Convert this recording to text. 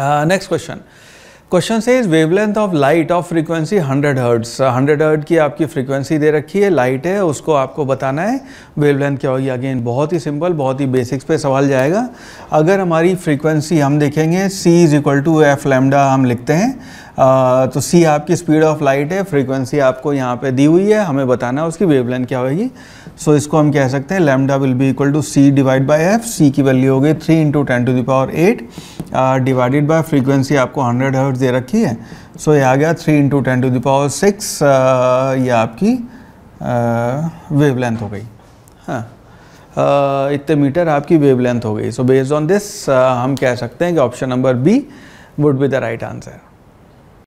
next question question से is wavelength of light of frequency 100 hertz 100 hertz की आपकी frequency दे रखी है लाइट है उसको आपको बताना है वेवलेंथ क्या होगी अगेन बहुत ही सिंपल बहुत ही बेसिक्स पे सवाल जाएगा अगर हमारी फ्रीक्वेंसी हम देखेंगे C is equal to F lambda हम लिखते हैं तो सी आपकी स्पीड ऑफ लाइट है फ्रीक्वेंसी आपको यहाँ पे दी हुई है हमें बताना है उसकी वेवलेंथ क्या होगी सो so, इसको हम कह सकते हैं lambda will be equal to C divide by F C की वैल्यू हो गई three into ten to the power eight divided by frequency आपको हंड्रेड हर्ट दे रखी है सो so, ये आ गया three into ten to the power six ये आपकी वेव लेंथ हो गई हाँ uh, इतने मीटर आपकी वेव लेंथ हो गई सो बेस्ड ऑन दिस हम कह सकते हैं कि option number B would be the right answer